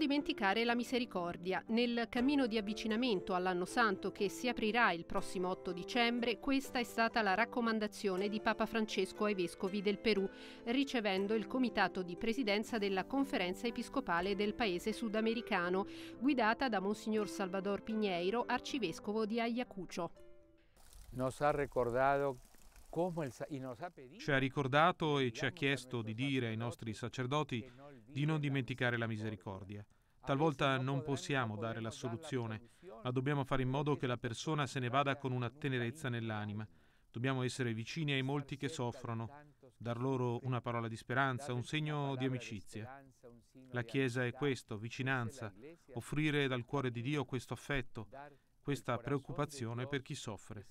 dimenticare la misericordia. Nel cammino di avvicinamento all'anno santo che si aprirà il prossimo 8 dicembre, questa è stata la raccomandazione di Papa Francesco ai vescovi del Perù, ricevendo il comitato di presidenza della conferenza episcopale del paese sudamericano, guidata da Monsignor Salvador Pigneiro, arcivescovo di Ayacucho. Nos ha ricordato ci ha ricordato e ci ha chiesto di dire ai nostri sacerdoti di non dimenticare la misericordia. Talvolta non possiamo dare la soluzione, ma dobbiamo fare in modo che la persona se ne vada con una tenerezza nell'anima. Dobbiamo essere vicini ai molti che soffrono, dar loro una parola di speranza, un segno di amicizia. La Chiesa è questo, vicinanza, offrire dal cuore di Dio questo affetto, questa preoccupazione per chi soffre.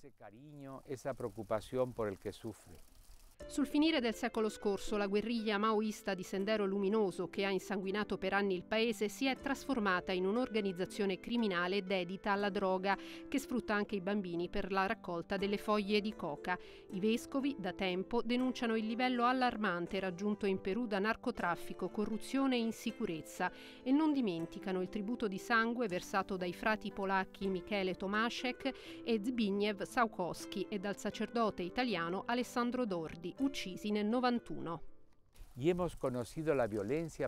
Sul finire del secolo scorso la guerriglia maoista di Sendero Luminoso, che ha insanguinato per anni il paese, si è trasformata in un'organizzazione criminale dedita alla droga, che sfrutta anche i bambini per la raccolta delle foglie di coca. I vescovi, da tempo, denunciano il livello allarmante raggiunto in Perù da narcotraffico, corruzione e insicurezza e non dimenticano il tributo di sangue versato dai frati polacchi Michele Tomaszek e Zbigniew Saukowski e dal sacerdote italiano Alessandro Dordi uccisi nel 91. Abbiamo conosciuto la violenza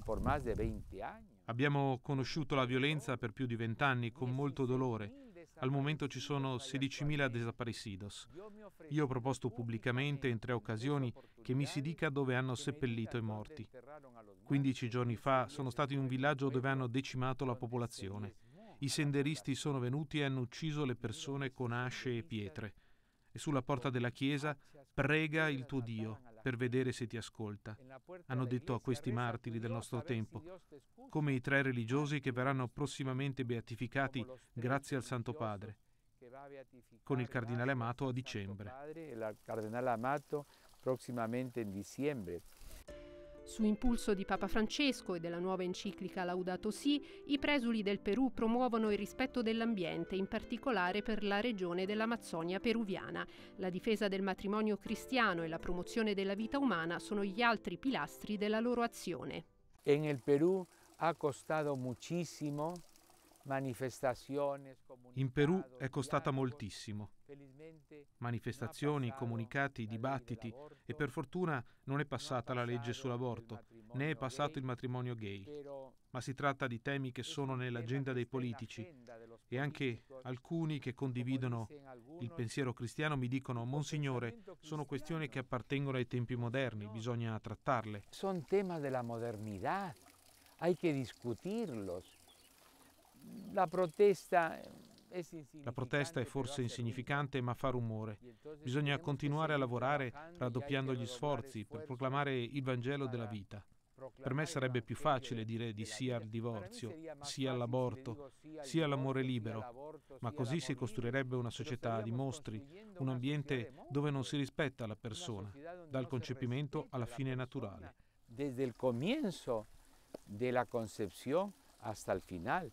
per più di vent'anni con molto dolore. Al momento ci sono 16.000 desaparecidos. Io ho proposto pubblicamente in tre occasioni che mi si dica dove hanno seppellito i morti. 15 giorni fa sono stato in un villaggio dove hanno decimato la popolazione. I senderisti sono venuti e hanno ucciso le persone con asce e pietre e sulla porta della chiesa prega il tuo Dio per vedere se ti ascolta. Hanno detto a questi martiri del nostro tempo, come i tre religiosi che verranno prossimamente beatificati grazie al Santo Padre, con il cardinale Amato a dicembre. Su impulso di Papa Francesco e della nuova enciclica Laudato Si, i presuli del Perù promuovono il rispetto dell'ambiente, in particolare per la regione dell'Amazzonia peruviana. La difesa del matrimonio cristiano e la promozione della vita umana sono gli altri pilastri della loro azione. In Perù ha costato muchísimo in Perù è costata moltissimo. Manifestazioni, comunicati, dibattiti e per fortuna non è passata la legge sull'aborto, né è passato il matrimonio gay. Ma si tratta di temi che sono nell'agenda dei politici e anche alcuni che condividono il pensiero cristiano mi dicono, Monsignore, sono questioni che appartengono ai tempi moderni, bisogna trattarle. Sono temi della modernità, hay che discutirlos. La protesta la protesta è forse insignificante ma fa rumore. Bisogna continuare a lavorare raddoppiando gli sforzi per proclamare il Vangelo della vita. Per me sarebbe più facile dire di sì al divorzio, sì all'aborto, sì all'amore libero, ma così si costruirebbe una società di mostri, un ambiente dove non si rispetta la persona, dal concepimento alla fine naturale. Desde il comienzo della concepzione hasta el finale.